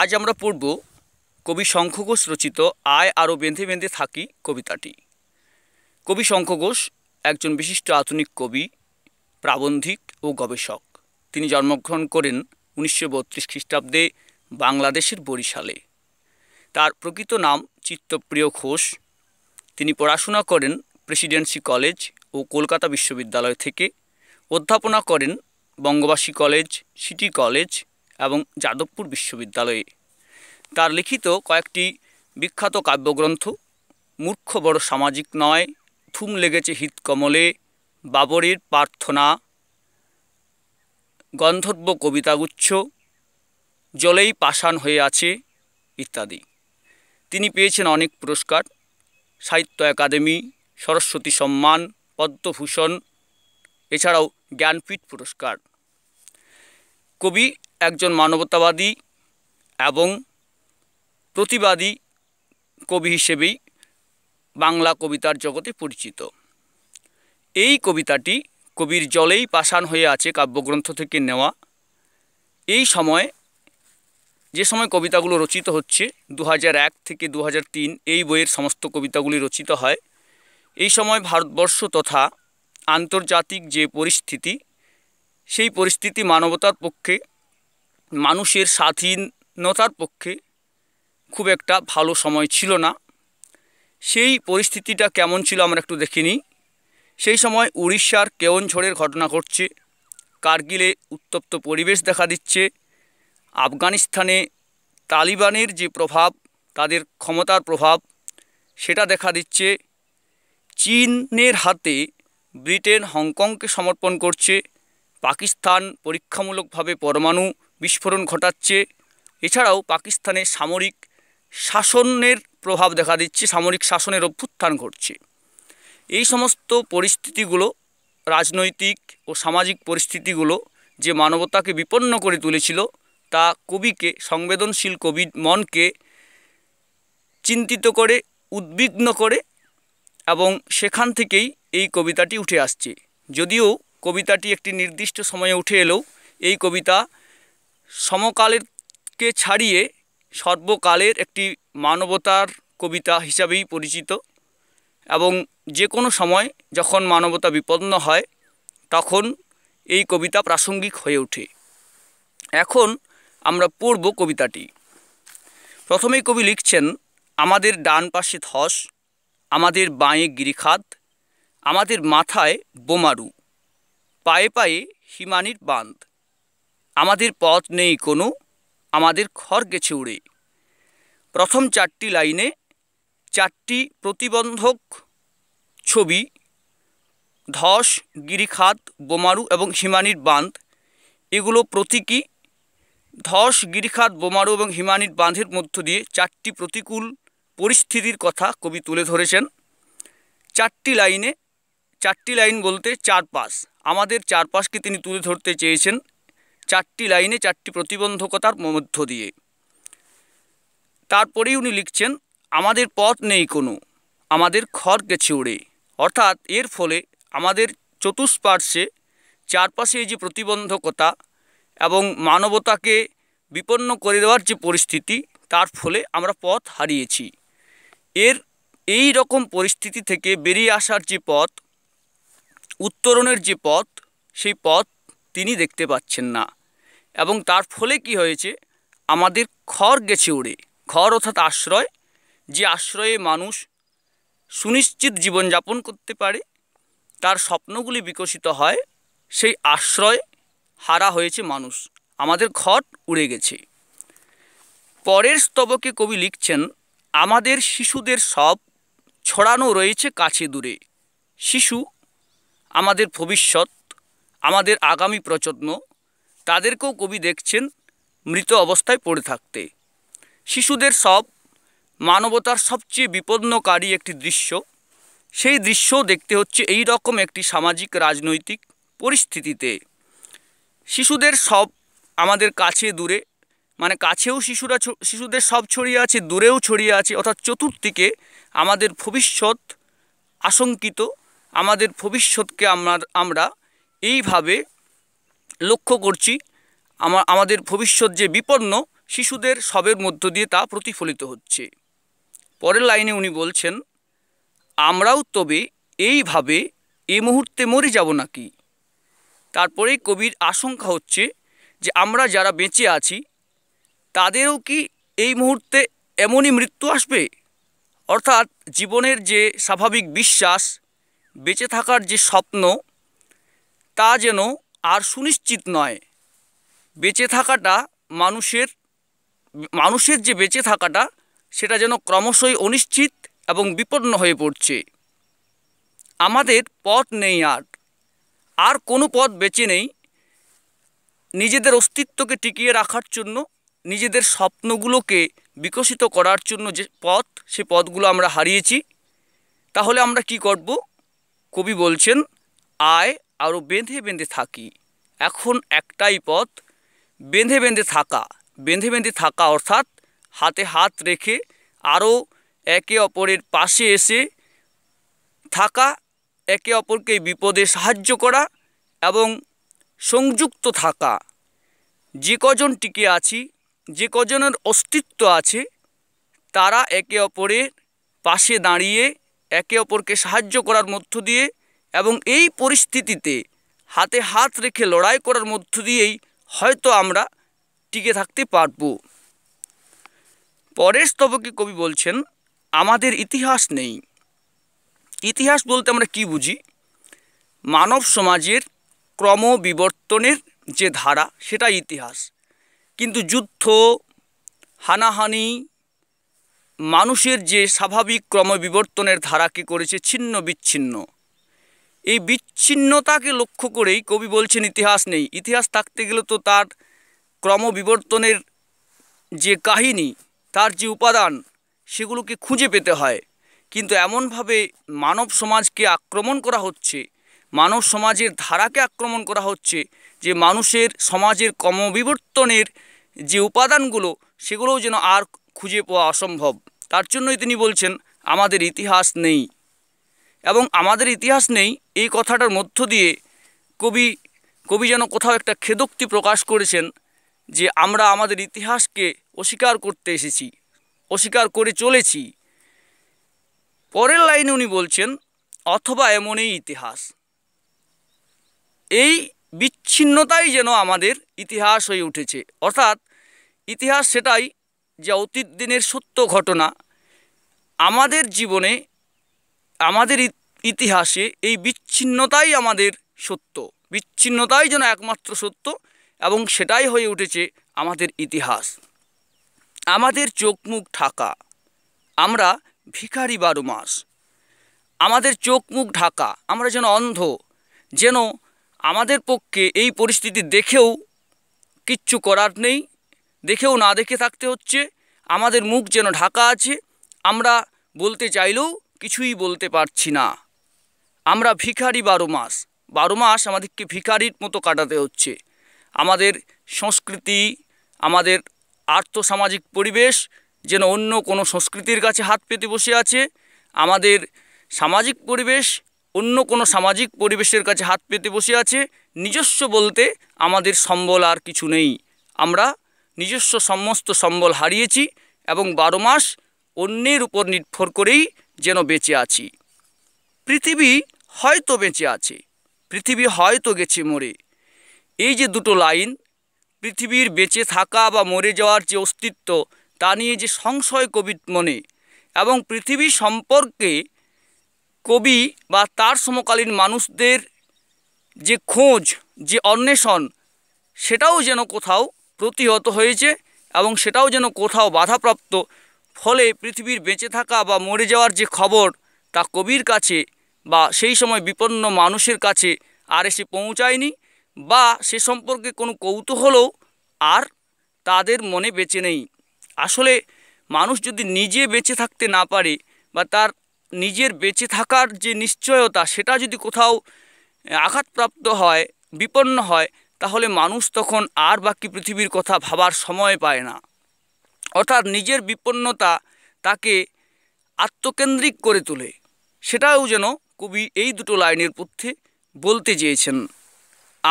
আজ আমরা পড়ব কবি শঙ্খ ঘোষ রচিত আয় আরও বেঁধে বেঁধে থাকি কবিতাটি কবি শঙ্খ ঘোষ একজন বিশিষ্ট আধুনিক কবি প্রাবন্ধিক ও গবেষক তিনি জন্মগ্রহণ করেন উনিশশো বত্রিশ খ্রিস্টাব্দে বাংলাদেশের বরিশালে তার প্রকৃত নাম চিত্তপ্রিয় ঘোষ তিনি পড়াশোনা করেন প্রেসিডেন্সি কলেজ ও কলকাতা বিশ্ববিদ্যালয় থেকে অধ্যাপনা করেন বঙ্গবাসী কলেজ সিটি কলেজ এবং যাদবপুর বিশ্ববিদ্যালয়ে তার লিখিত কয়েকটি বিখ্যাত কাব্যগ্রন্থ মূর্খ বড় সামাজিক নয় থুম লেগেছে হিতকমলে বাবরের প্রার্থনা গন্ধর্ব কবিতাগুচ্ছ জলেই পাষাণ হয়ে আছে ইত্যাদি তিনি পেয়েছেন অনেক পুরস্কার সাহিত্য একাডেমি সরস্বতী সম্মান পদ্মভূষণ এছাড়াও জ্ঞানপীঠ পুরস্কার কবি একজন মানবতাবাদী এবং প্রতিবাদী কবি হিসেবেই বাংলা কবিতার জগতে পরিচিত এই কবিতাটি কবির জলেই পাষাণ হয়ে আছে কাব্যগ্রন্থ থেকে নেওয়া এই সময় যে সময় কবিতাগুলো রচিত হচ্ছে দু থেকে দু এই বইয়ের সমস্ত কবিতাগুলি রচিত হয় এই সময় ভারতবর্ষ তথা আন্তর্জাতিক যে পরিস্থিতি সেই পরিস্থিতি মানবতার পক্ষে মানুষের স্বাধীনতার পক্ষে খুব একটা ভালো সময় ছিল না সেই পরিস্থিতিটা কেমন ছিল আমরা একটু দেখিনি সেই সময় উড়িষ্যার কেওন ঝড়ের ঘটনা ঘটছে কার্গিলে উত্তপ্ত পরিবেশ দেখা দিচ্ছে আফগানিস্তানে তালিবানের যে প্রভাব তাদের ক্ষমতার প্রভাব সেটা দেখা দিচ্ছে চীনের হাতে ব্রিটেন হংকংকে সমর্পণ করছে পাকিস্তান পরীক্ষামূলকভাবে পরমাণু বিস্ফোরণ ঘটাচ্ছে এছাড়াও পাকিস্তানে সামরিক শাসনের প্রভাব দেখা দিচ্ছে সামরিক শাসনের অভ্যুত্থান ঘটছে এই সমস্ত পরিস্থিতিগুলো রাজনৈতিক ও সামাজিক পরিস্থিতিগুলো যে মানবতাকে বিপন্ন করে তুলেছিল তা কবিকে সংবেদনশীল কবি মনকে চিন্তিত করে উদ্বিগ্ন করে এবং সেখান থেকেই এই কবিতাটি উঠে আসছে যদিও কবিতাটি একটি নির্দিষ্ট সময়ে উঠে এলেও এই কবিতা সমকালেরকে ছাড়িয়ে সর্বকালের একটি মানবতার কবিতা হিসাবেই পরিচিত এবং যে কোনো সময় যখন মানবতা বিপন্ন হয় তখন এই কবিতা প্রাসঙ্গিক হয়ে ওঠে এখন আমরা পড়ব কবিতাটি প্রথমেই কবি লিখছেন আমাদের ডান পাশে ধস আমাদের বাঁয়ে গিরিখাত আমাদের মাথায় বোমারু পায়ে পায়ে হিমানির বাঁধ আমাদের পথ নেই কোনো আমাদের খড় গেছে উড়ে প্রথম চারটি লাইনে চারটি প্রতিবন্ধক ছবি ধস গিরিখাত বোমারু এবং হিমানির বাঁধ এগুলো প্রতীকী ধস গিরিখাত বোমারু এবং হিমানির বাঁধের মধ্য দিয়ে চারটি প্রতিকূল পরিস্থিতির কথা কবি তুলে ধরেছেন চারটি লাইনে চারটি লাইন বলতে চারপাশ আমাদের চারপাশকে তিনি তুলে ধরতে চেয়েছেন চারটি লাইনে চারটি প্রতিবন্ধকতার মধ্য দিয়ে তারপরেই উনি লিখছেন আমাদের পথ নেই কোনো আমাদের খড় গেছে উড়ে অর্থাৎ এর ফলে আমাদের চতুষ্পার্শ্বে চারপাশে যে প্রতিবন্ধকতা এবং মানবতাকে বিপন্ন করে দেওয়ার যে পরিস্থিতি তার ফলে আমরা পথ হারিয়েছি এর এই রকম পরিস্থিতি থেকে বেরিয়ে আসার যে পথ উত্তরণের যে পথ সেই পথ তিনি দেখতে পাচ্ছেন না এবং তার ফলে কি হয়েছে আমাদের খড় গেছে উড়ে খড় অর্থাৎ আশ্রয় যে আশ্রয়ে মানুষ সুনিশ্চিত জীবনযাপন করতে পারে তার স্বপ্নগুলি বিকশিত হয় সেই আশ্রয় হারা হয়েছে মানুষ আমাদের খট উড়ে গেছে পরের স্তবকে কবি লিখছেন আমাদের শিশুদের সব ছড়ানো রয়েছে কাছে দূরে শিশু আমাদের ভবিষ্যৎ আমাদের আগামী প্রজন্ম তাদেরকেও কবি দেখছেন মৃত অবস্থায় পড়ে থাকতে শিশুদের সব মানবতার সবচেয়ে বিপন্নকারী একটি দৃশ্য সেই দৃশ্য দেখতে হচ্ছে এই রকম একটি সামাজিক রাজনৈতিক পরিস্থিতিতে শিশুদের সব আমাদের কাছে দূরে মানে কাছেও শিশুরা শিশুদের সব ছড়িয়ে আছে দূরেও ছড়িয়ে আছে অর্থাৎ চতুর্দিকে আমাদের ভবিষ্যৎ আশঙ্কিত আমাদের ভবিষ্যৎকে আমরা আমরা এইভাবে লক্ষ্য করছি আমাদের ভবিষ্যৎ যে বিপন্ন শিশুদের সবের মধ্য দিয়ে তা প্রতিফলিত হচ্ছে পরের লাইনে উনি বলছেন আমরাও তবে এইভাবে এ মুহূর্তে মরে যাব নাকি তারপরে কবির আশঙ্কা হচ্ছে যে আমরা যারা বেঁচে আছি তাদেরও কি এই মুহূর্তে এমনই মৃত্যু আসবে অর্থাৎ জীবনের যে স্বাভাবিক বিশ্বাস বেঁচে থাকার যে স্বপ্ন তা যেন আর সুনিশ্চিত নয় বেঁচে থাকাটা মানুষের মানুষের যে বেঁচে থাকাটা সেটা যেন ক্রমশই অনিশ্চিত এবং বিপন্ন হয়ে পড়ছে আমাদের পথ নেই আর আর কোনো পথ বেঁচে নেই নিজেদের অস্তিত্বকে টিকিয়ে রাখার জন্য নিজেদের স্বপ্নগুলোকে বিকশিত করার জন্য যে পথ সে পথগুলো আমরা হারিয়েছি তাহলে আমরা কি করব কবি বলছেন আয় আরও বেঁধে বেঁধে থাকি এখন একটাই পথ বেঁধে বেঁধে থাকা বেঁধে বেঁধে থাকা অর্থাৎ হাতে হাত রেখে আরও একে অপরের পাশে এসে থাকা একে অপরকে বিপদে সাহায্য করা এবং সংযুক্ত থাকা যে কজন টিকে আছি যে কজনের অস্তিত্ব আছে তারা একে অপরের পাশে দাঁড়িয়ে একে অপরকে সাহায্য করার মধ্য দিয়ে এবং এই পরিস্থিতিতে হাতে হাত রেখে লড়াই করার মধ্য দিয়েই হয়তো আমরা টিকে থাকতে পারব পরের স্তবকে কবি বলছেন আমাদের ইতিহাস নেই ইতিহাস বলতে আমরা কি বুঝি মানব সমাজের ক্রমবিবর্তনের যে ধারা সেটা ইতিহাস কিন্তু যুদ্ধ হানাহানি মানুষের যে স্বাভাবিক ক্রমবিবর্তনের ধারাকে করেছে ছিন্ন বিচ্ছিন্ন এই বিচ্ছিন্নতাকে লক্ষ্য করেই কবি বলছেন ইতিহাস নেই ইতিহাস থাকতে গেলে তো তার ক্রমবিবর্তনের যে কাহিনী তার যে উপাদান সেগুলোকে খুঁজে পেতে হয় কিন্তু এমনভাবে মানব সমাজকে আক্রমণ করা হচ্ছে মানব সমাজের ধারাকে আক্রমণ করা হচ্ছে যে মানুষের সমাজের ক্রমবিবর্তনের যে উপাদানগুলো সেগুলোও যেন আর খুঁজে পাওয়া অসম্ভব তার জন্যই তিনি বলছেন আমাদের ইতিহাস নেই এবং আমাদের ইতিহাস নেই এই কথাটার মধ্য দিয়ে কবি কবি যেন কোথাও একটা খেদোক্তি প্রকাশ করেছেন যে আমরা আমাদের ইতিহাসকে অস্বীকার করতে এসেছি অস্বীকার করে চলেছি পরের লাইনে উনি বলছেন অথবা এমনই ইতিহাস এই বিচ্ছিন্নতাই যেন আমাদের ইতিহাস হয়ে উঠেছে অর্থাৎ ইতিহাস সেটাই যে অতীত দিনের সত্য ঘটনা আমাদের জীবনে আমাদের ইতিহাসে এই বিচ্ছিন্নতাই আমাদের সত্য বিচ্ছিন্নতাই যেন একমাত্র সত্য এবং সেটাই হয়ে উঠেছে আমাদের ইতিহাস আমাদের চোখ মুখ ঢাকা আমরা ভিখারি বারো মাস আমাদের চোখ মুখ ঢাকা আমরা যেন অন্ধ যেন আমাদের পক্ষে এই পরিস্থিতি দেখেও কিচ্ছু করার নেই দেখেও না দেখে থাকতে হচ্ছে আমাদের মুখ যেন ঢাকা আছে আমরা বলতে চাইলেও কিছুই বলতে পারছি না আমরা ভিখারি বারো মাস বারো মাস আমাদেরকে ভিখারির মতো কাটাতে হচ্ছে আমাদের সংস্কৃতি আমাদের আর্থসামাজিক পরিবেশ যেন অন্য কোনো সংস্কৃতির কাছে হাত পেতে বসে আছে আমাদের সামাজিক পরিবেশ অন্য কোনো সামাজিক পরিবেশের কাছে হাত পেতে বসে আছে নিজস্ব বলতে আমাদের সম্বল আর কিছু নেই আমরা নিজস্ব সমস্ত সম্বল হারিয়েছি এবং বারো মাস অন্যের উপর নির্ভর করেই যেন বেঁচে আছি পৃথিবী হয়তো বেঁচে আছে পৃথিবী হয়তো গেছে মরে এই যে দুটো লাইন পৃথিবীর বেঁচে থাকা বা মরে যাওয়ার যে অস্তিত্ব তা নিয়ে যে সংশয় কবির মনে এবং পৃথিবী সম্পর্কে কবি বা তার সমকালীন মানুষদের যে খোঁজ যে অন্বেষণ সেটাও যেন কোথাও প্রতিহত হয়েছে এবং সেটাও যেন কোথাও বাধাপ্রাপ্ত ফলে পৃথিবীর বেঁচে থাকা বা মরে যাওয়ার যে খবর তা কবির কাছে বা সেই সময় বিপন্ন মানুষের কাছে আর এসে পৌঁছায়নি বা সে সম্পর্কে কোনো কৌতূহলও আর তাদের মনে বেঁচে নেই আসলে মানুষ যদি নিজে বেঁচে থাকতে না পারে বা তার নিজের বেঁচে থাকার যে নিশ্চয়তা সেটা যদি কোথাও আঘাতপ্রাপ্ত হয় বিপন্ন হয় তাহলে মানুষ তখন আর বাকি পৃথিবীর কথা ভাবার সময় পায় না অর্থাৎ নিজের বিপন্নতা তাকে আত্মকেন্দ্রিক করে তোলে সেটাও যেন কবি এই দুটো লাইনের পথ্যে বলতে চেয়েছেন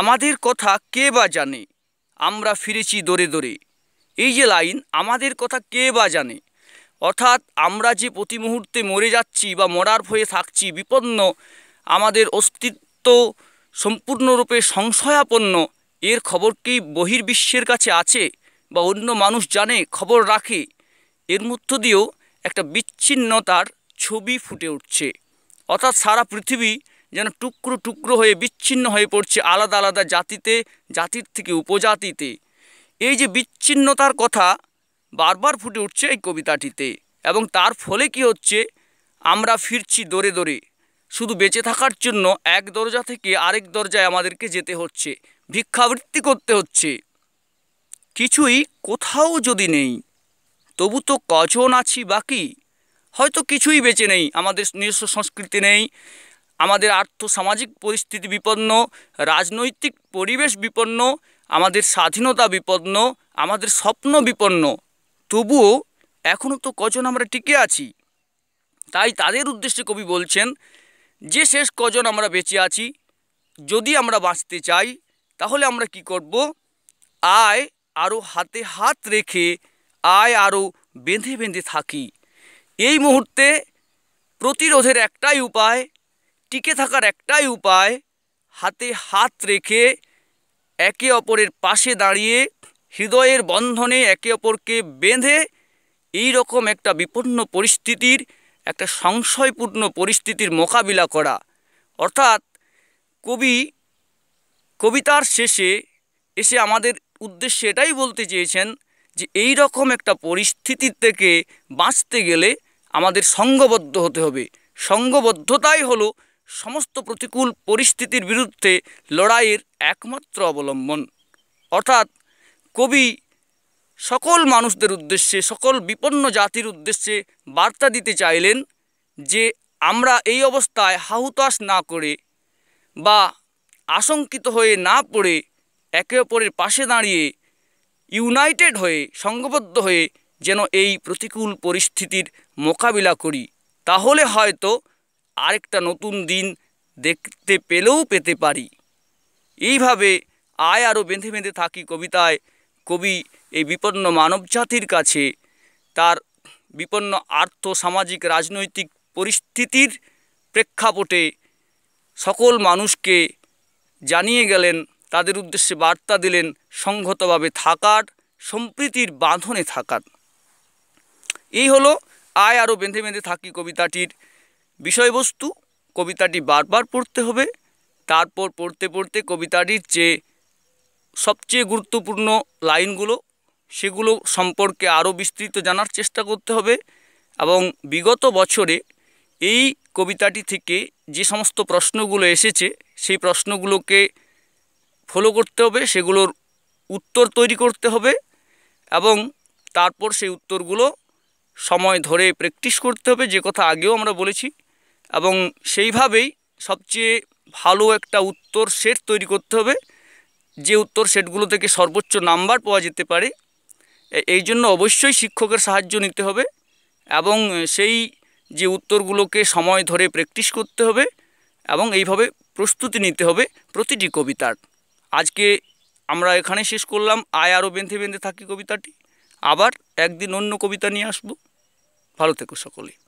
আমাদের কথা কে বা জানে আমরা ফিরেছি দরে দরে এই যে লাইন আমাদের কথা কে বা জানে অর্থাৎ আমরা যে প্রতি মুহূর্তে মরে যাচ্ছি বা মরার ভয়ে থাকছি বিপন্ন আমাদের অস্তিত্ব সম্পূর্ণরূপে সংশয়াপন্ন এর খবর কি বহির্বিশ্বের কাছে আছে বা অন্য মানুষ জানে খবর রাখে এর মধ্য দিয়েও একটা বিচ্ছিন্নতার ছবি ফুটে উঠছে অর্থাৎ সারা পৃথিবী যেন টুকরো টুকরো হয়ে বিচ্ছিন্ন হয়ে পড়ছে আলাদা আলাদা জাতিতে জাতির থেকে উপজাতিতে এই যে বিচ্ছিন্নতার কথা বারবার ফুটে উঠছে এই কবিতাটিতে এবং তার ফলে কি হচ্ছে আমরা ফিরছি দরে দরে শুধু বেঁচে থাকার জন্য এক দরজা থেকে আরেক দরজায় আমাদেরকে যেতে হচ্ছে ভিক্ষাবৃত্তি করতে হচ্ছে কিছুই কোথাও যদি নেই তবু তো কজন আছি বাকি হয়তো কিছুই বেঁচে নেই আমাদের নিজস্ব সংস্কৃতি নেই আমাদের আর্থ সামাজিক পরিস্থিতি বিপন্ন রাজনৈতিক পরিবেশ বিপন্ন আমাদের স্বাধীনতা বিপন্ন আমাদের স্বপ্ন বিপন্ন তবুও এখনও তো কজন আমরা টিকে আছি তাই তাদের উদ্দেশ্যে কবি বলছেন যে শেষ কজন আমরা বেঁচে আছি যদি আমরা বাঁচতে চাই তাহলে আমরা কি করব আয় আরও হাতে হাত রেখে আয় আরও বেঁধে বেঁধে থাকি এই মুহূর্তে প্রতিরোধের একটাই উপায় টিকে থাকার একটাই উপায় হাতে হাত রেখে একে অপরের পাশে দাঁড়িয়ে হৃদয়ের বন্ধনে একে অপরকে বেঁধে এই রকম একটা বিপন্ন পরিস্থিতির একটা সংশয়পূর্ণ পরিস্থিতির মোকাবিলা করা অর্থাৎ কবি কবিতার শেষে এসে আমাদের উদ্দেশ্যে এটাই বলতে চেয়েছেন যে এই রকম একটা পরিস্থিতি থেকে বাঁচতে গেলে আমাদের সঙ্গবদ্ধ হতে হবে সঙ্গবদ্ধতাই হলো সমস্ত প্রতিকূল পরিস্থিতির বিরুদ্ধে লড়াইয়ের একমাত্র অবলম্বন অর্থাৎ কবি সকল মানুষদের উদ্দেশ্যে সকল বিপন্ন জাতির উদ্দেশ্যে বার্তা দিতে চাইলেন যে আমরা এই অবস্থায় হাহুতাশ না করে বা আশঙ্কিত হয়ে না পড়ে একে অপরের পাশে দাঁড়িয়ে ইউনাইটেড হয়ে সংঘবদ্ধ হয়ে যেন এই প্রতিকূল পরিস্থিতির মোকাবিলা করি তাহলে হয়তো আরেকটা নতুন দিন দেখতে পেলেও পেতে পারি এইভাবে আয় আরও বেঁধে বেঁধে থাকি কবিতায় কবি এই বিপন্ন মানবজাতির কাছে তার বিপন্ন আর্থ সামাজিক রাজনৈতিক পরিস্থিতির প্রেক্ষাপটে সকল মানুষকে জানিয়ে গেলেন তাদের উদ্দেশ্যে বার্তা দিলেন সংহতভাবে থাকার সম্প্রীতির বাঁধনে থাকার এই হলো আয় আরও বেঁধে বেঁধে থাকি কবিতাটির বিষয়বস্তু কবিতাটি বারবার পড়তে হবে তারপর পড়তে পড়তে কবিতাটির যে সবচেয়ে গুরুত্বপূর্ণ লাইনগুলো সেগুলো সম্পর্কে আরও বিস্তৃত জানার চেষ্টা করতে হবে এবং বিগত বছরে এই কবিতাটি থেকে যে সমস্ত প্রশ্নগুলো এসেছে সেই প্রশ্নগুলোকে ফলো করতে হবে সেগুলোর উত্তর তৈরি করতে হবে এবং তারপর সেই উত্তরগুলো সময় ধরে প্র্যাকটিস করতে হবে যে কথা আগেও আমরা বলেছি এবং সেইভাবেই সবচেয়ে ভালো একটা উত্তর সেট তৈরি করতে হবে যে উত্তর সেটগুলো থেকে সর্বোচ্চ নাম্বার পাওয়া যেতে পারে এই জন্য অবশ্যই শিক্ষকের সাহায্য নিতে হবে এবং সেই যে উত্তরগুলোকে সময় ধরে প্র্যাকটিস করতে হবে এবং এইভাবে প্রস্তুতি নিতে হবে প্রতিটি কবিতার আজকে আমরা এখানে শেষ করলাম আয় আরও বেঁধে বেঁধে থাকি কবিতাটি আবার একদিন অন্য কবিতা নিয়ে আসবো ভালো থেকো সকলেই